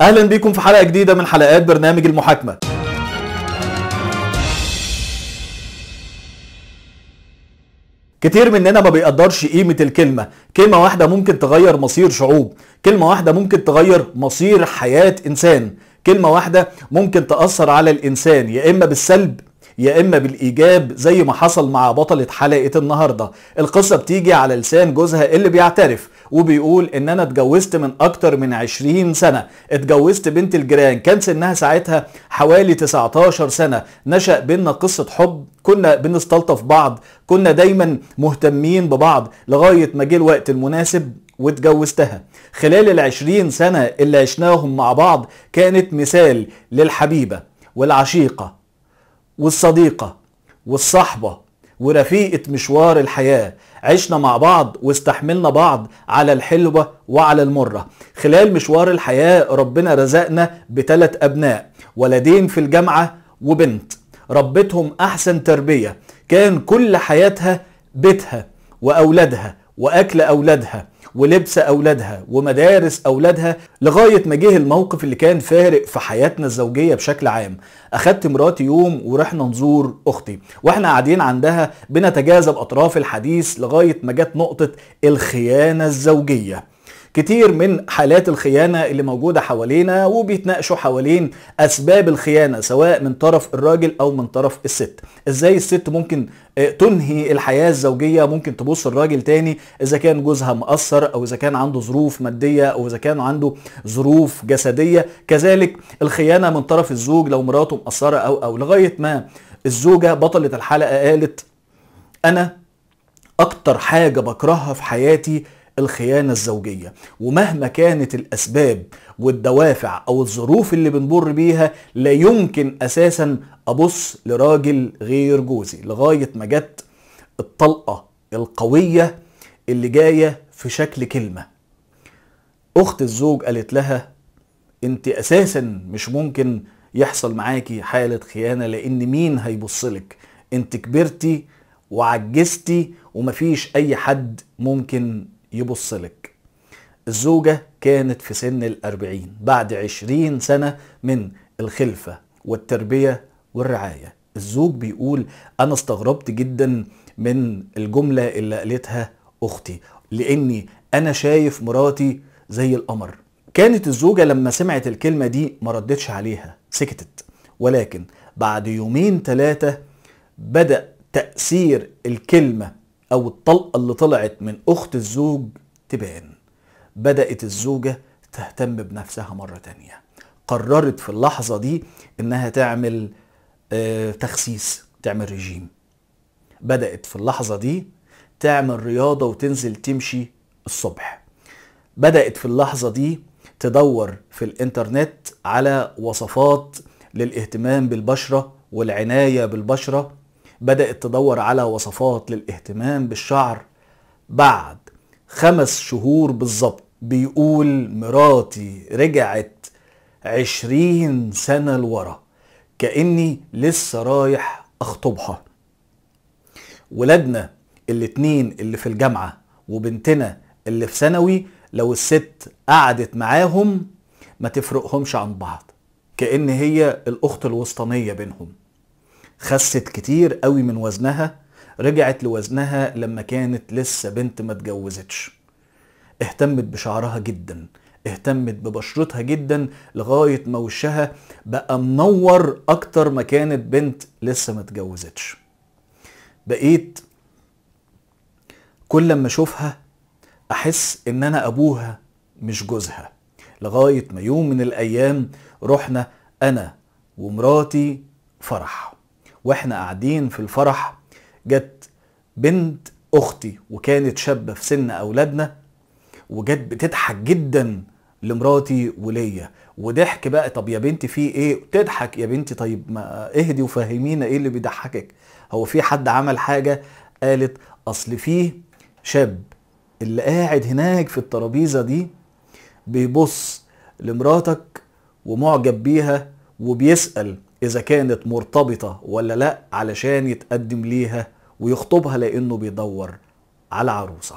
اهلا بيكم في حلقه جديده من حلقات برنامج المحاكمه كتير مننا ما بيقدرش قيمة الكلمة كلمة واحدة ممكن تغير مصير شعوب كلمة واحدة ممكن تغير مصير حياة إنسان كلمة واحدة ممكن تأثر على الإنسان يا إما بالسلب يا اما بالايجاب زي ما حصل مع بطله حلقه النهارده القصه بتيجي على لسان جوزها اللي بيعترف وبيقول ان انا اتجوزت من اكتر من 20 سنه اتجوزت بنت الجيران كان سنها ساعتها حوالي 19 سنه نشا بينا قصه حب كنا بنستلطف بعض كنا دايما مهتمين ببعض لغايه ما جه الوقت المناسب واتجوزتها خلال العشرين سنة اللي عشناهم مع بعض كانت مثال للحبيبة والعشيقة والصديقة والصحبة ورفيقة مشوار الحياة عشنا مع بعض واستحملنا بعض على الحلوة وعلى المرة خلال مشوار الحياة ربنا رزقنا بثلاث أبناء ولدين في الجامعة وبنت ربتهم أحسن تربية كان كل حياتها بيتها وأولادها وأكل أولادها ولبس اولادها ومدارس اولادها لغايه ما جه الموقف اللي كان فارق في حياتنا الزوجيه بشكل عام اخدت مراتي يوم ورحنا نزور اختي واحنا قاعدين عندها بنتجاذب اطراف الحديث لغايه ما جت نقطه الخيانه الزوجيه كتير من حالات الخيانة اللي موجودة حوالينا وبيتناقشوا حوالين أسباب الخيانة سواء من طرف الراجل أو من طرف الست إزاي الست ممكن آه، تنهي الحياة الزوجية ممكن تبص الراجل تاني إذا كان جوزها مقصر أو إذا كان عنده ظروف مادية أو إذا كان عنده ظروف جسدية كذلك الخيانة من طرف الزوج لو مراته مقصرة أو أو لغاية ما الزوجة بطلة الحلقة قالت أنا أكتر حاجة بكرهها في حياتي الخيانة الزوجية ومهما كانت الأسباب والدوافع أو الظروف اللي بنمر بيها لا يمكن أساسا أبص لراجل غير جوزي لغاية ما جت الطلقة القوية اللي جاية في شكل كلمة أخت الزوج قالت لها أنت أساسا مش ممكن يحصل معاكي حالة خيانة لأن مين هيبصلك أنت كبرتي وعجزتي ومفيش أي حد ممكن يبص لك الزوجة كانت في سن الأربعين بعد عشرين سنة من الخلفة والتربية والرعاية الزوج بيقول أنا استغربت جدا من الجملة اللي قالتها أختي لأني أنا شايف مراتي زي القمر كانت الزوجة لما سمعت الكلمة دي ما ردتش عليها سكتت ولكن بعد يومين ثلاثة بدأ تأثير الكلمة أو الطلقة اللي طلعت من أخت الزوج تبان بدأت الزوجة تهتم بنفسها مرة تانية قررت في اللحظة دي إنها تعمل آه، تخسيس تعمل رجيم بدأت في اللحظة دي تعمل رياضة وتنزل تمشي الصبح بدأت في اللحظة دي تدور في الإنترنت على وصفات للاهتمام بالبشرة والعناية بالبشرة بدأت تدور على وصفات للاهتمام بالشعر بعد خمس شهور بالظبط بيقول مراتي رجعت عشرين سنة لورا كأني لسه رايح أخطبها ولادنا الاتنين اللي في الجامعة وبنتنا اللي في ثانوي لو الست قعدت معاهم ما تفرقهمش عن بعض كأن هي الأخت الوسطانية بينهم خست كتير قوي من وزنها رجعت لوزنها لما كانت لسه بنت ما اتجوزتش اهتمت بشعرها جدا اهتمت ببشرتها جدا لغاية ما وشها بقى منور أكتر ما كانت بنت لسه ما اتجوزتش بقيت كل ما أشوفها أحس إن أنا أبوها مش جوزها لغاية ما يوم من الأيام رحنا أنا ومراتي فرح واحنا قاعدين في الفرح جت بنت اختي وكانت شابه في سن اولادنا وجت بتضحك جدا لمراتي وليا وضحك بقى طب يا بنتي في ايه تضحك يا بنتي طيب ما اهدي وفهمينا ايه اللي بيضحكك هو في حد عمل حاجه قالت اصل فيه شاب اللي قاعد هناك في الترابيزه دي بيبص لمراتك ومعجب بيها وبيسال اذا كانت مرتبطه ولا لا علشان يتقدم ليها ويخطبها لانه بيدور على عروسه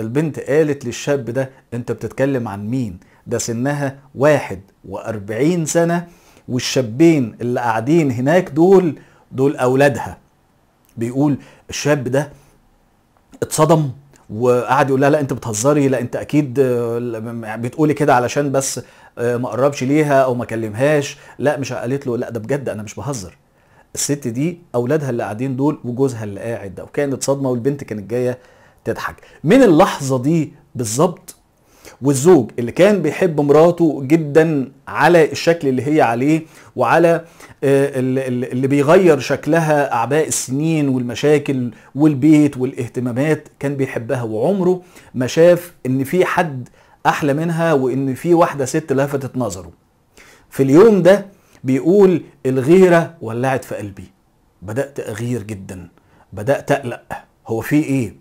البنت قالت للشاب ده انت بتتكلم عن مين ده سنها واحد واربعين سنة والشابين اللي قاعدين هناك دول دول اولادها بيقول الشاب ده اتصدم وقعد يقول لها لا انت بتهزري لا انت اكيد آه، بتقولي كده علشان بس آه، ما قربش ليها او ما كلمهاش لا مش قالت له لا ده بجد انا مش بهزر الست دي اولادها اللي قاعدين دول وجوزها اللي قاعد ده وكانت صدمه والبنت كانت جايه تضحك من اللحظه دي بالظبط والزوج اللي كان بيحب مراته جدا على الشكل اللي هي عليه وعلى آه، اللي بيغير شكلها اعباء السنين والمشاكل والبيت والاهتمامات كان بيحبها وعمره ما شاف ان في حد احلى منها وان في واحده ست لفتت نظره في اليوم ده بيقول الغيره ولعت في قلبي بدات اغير جدا بدات اقلق هو في ايه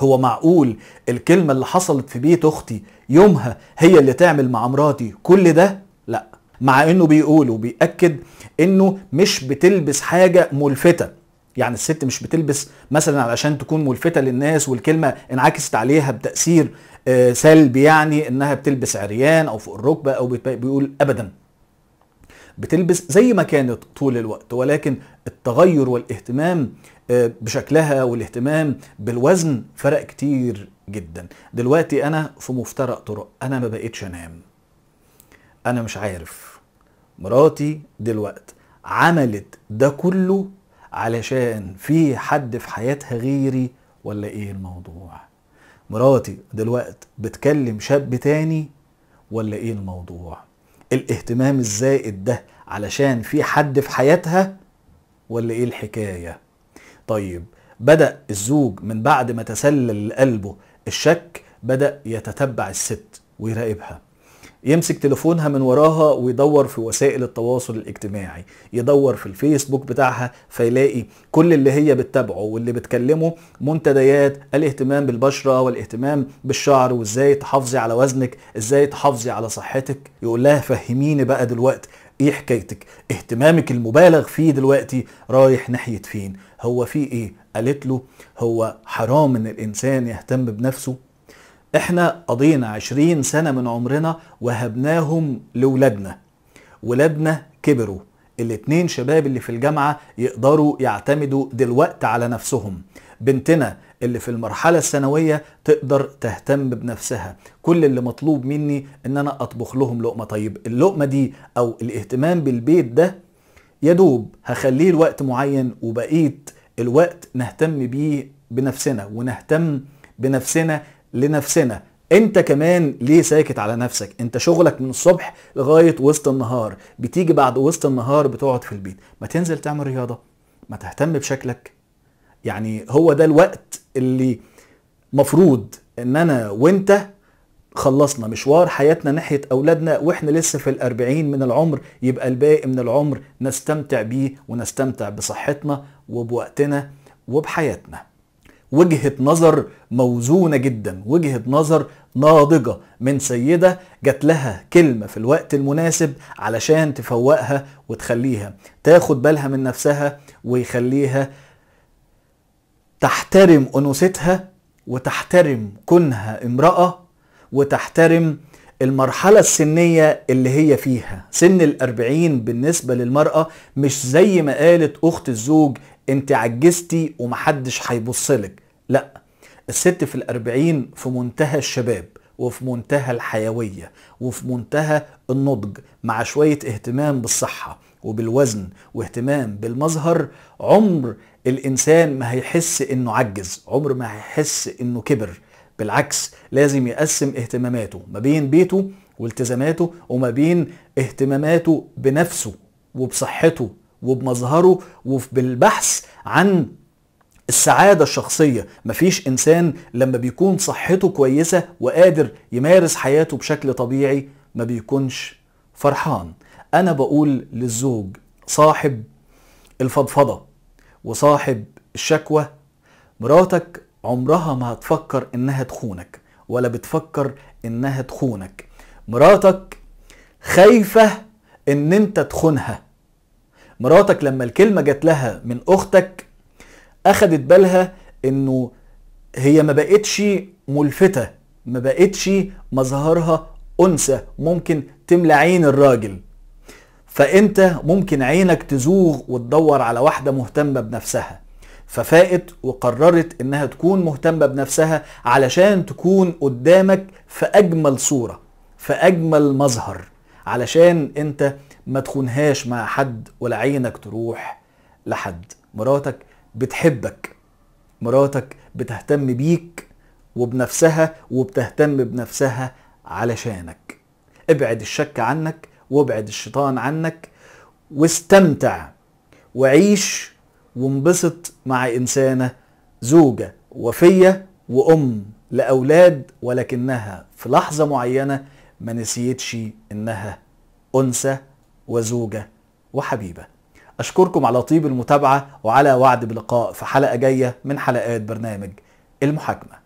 هو معقول الكلمه اللي حصلت في بيت اختي يومها هي اللي تعمل مع مراتي كل ده لا مع انه بيقول وبيأكد انه مش بتلبس حاجه ملفته يعني الست مش بتلبس مثلا علشان تكون ملفتة للناس والكلمة انعكست عليها بتأثير آه، سلبي يعني انها بتلبس عريان او فوق الركبة او بيقول ابدا بتلبس زي ما كانت طول الوقت ولكن التغير والاهتمام آه، بشكلها والاهتمام بالوزن فرق كتير جدا دلوقتي انا في مفترق طرق انا ما بقتش انام انا مش عارف مراتي دلوقتي عملت ده كله علشان في حد في حياتها غيري ولا ايه الموضوع مراتي دلوقت بتكلم شاب تاني ولا ايه الموضوع الاهتمام الزائد ده علشان في حد في حياتها ولا ايه الحكايه طيب بدا الزوج من بعد ما تسلل لقلبه الشك بدا يتتبع الست ويراقبها يمسك تليفونها من وراها ويدور في وسائل التواصل الاجتماعي يدور في الفيسبوك بتاعها فيلاقي كل اللي هي بتتابعه واللي بتكلمه منتديات الاهتمام بالبشره والاهتمام بالشعر وازاي تحافظي على وزنك ازاي تحافظي على صحتك يقول لها فهميني بقى دلوقتي ايه حكايتك اهتمامك المبالغ فيه دلوقتي رايح ناحيه فين هو في ايه قالت له هو حرام ان الانسان يهتم بنفسه احنا قضينا عشرين سنة من عمرنا وهبناهم لولادنا ولادنا كبروا الاتنين شباب اللي في الجامعة يقدروا يعتمدوا دلوقت على نفسهم بنتنا اللي في المرحلة الثانوية تقدر تهتم بنفسها كل اللي مطلوب مني ان انا اطبخ لهم لقمة طيب اللقمة دي او الاهتمام بالبيت ده يدوب هخليه لوقت معين وبقيت الوقت نهتم بيه بنفسنا ونهتم بنفسنا لنفسنا انت كمان ليه ساكت على نفسك انت شغلك من الصبح لغايه وسط النهار بتيجي بعد وسط النهار بتقعد في البيت ما تنزل تعمل رياضه ما تهتم بشكلك يعني هو ده الوقت اللي مفروض ان انا وانت خلصنا مشوار حياتنا ناحية أولادنا وإحنا لسه في الأربعين من العمر يبقى الباقي من العمر نستمتع بيه ونستمتع بصحتنا وبوقتنا وبحياتنا وجهة نظر موزونة جدا وجهة نظر ناضجة من سيدة جات لها كلمة في الوقت المناسب علشان تفوقها وتخليها تاخد بالها من نفسها ويخليها تحترم أنوثتها وتحترم كونها امرأة وتحترم المرحلة السنية اللي هي فيها سن الأربعين بالنسبة للمرأة مش زي ما قالت أخت الزوج انت عجزتي ومحدش هيبصلك لا الست في الأربعين في منتهى الشباب وفي منتهى الحيوية وفي منتهى النضج مع شوية اهتمام بالصحة وبالوزن واهتمام بالمظهر عمر الإنسان ما هيحس إنه عجز عمر ما هيحس إنه كبر بالعكس لازم يقسم اهتماماته ما بين بيته والتزاماته وما بين اهتماماته بنفسه وبصحته وبمظهره وبالبحث عن السعادة الشخصية مفيش إنسان لما بيكون صحته كويسة وقادر يمارس حياته بشكل طبيعي ما بيكونش فرحان أنا بقول للزوج صاحب الفضفضة وصاحب الشكوى مراتك عمرها ما هتفكر إنها تخونك ولا بتفكر إنها تخونك مراتك خايفة إن أنت تخونها مراتك لما الكلمه جات لها من اختك اخدت بالها انه هي ما بقتش ملفته ما بقتش مظهرها انثى ممكن تملى عين الراجل فانت ممكن عينك تزوغ وتدور على واحده مهتمه بنفسها ففاقت وقررت انها تكون مهتمه بنفسها علشان تكون قدامك في اجمل صوره في اجمل مظهر علشان انت ما تخونهاش مع حد ولا عينك تروح لحد مراتك بتحبك مراتك بتهتم بيك وبنفسها وبتهتم بنفسها علشانك ابعد الشك عنك وابعد الشيطان عنك واستمتع وعيش وانبسط مع انسانه زوجه وفيه وام لاولاد ولكنها في لحظه معينه ما نسيتش انها انثى وزوجة وحبيبة أشكركم على طيب المتابعة وعلى وعد بلقاء في حلقة جاية من حلقات برنامج المحاكمة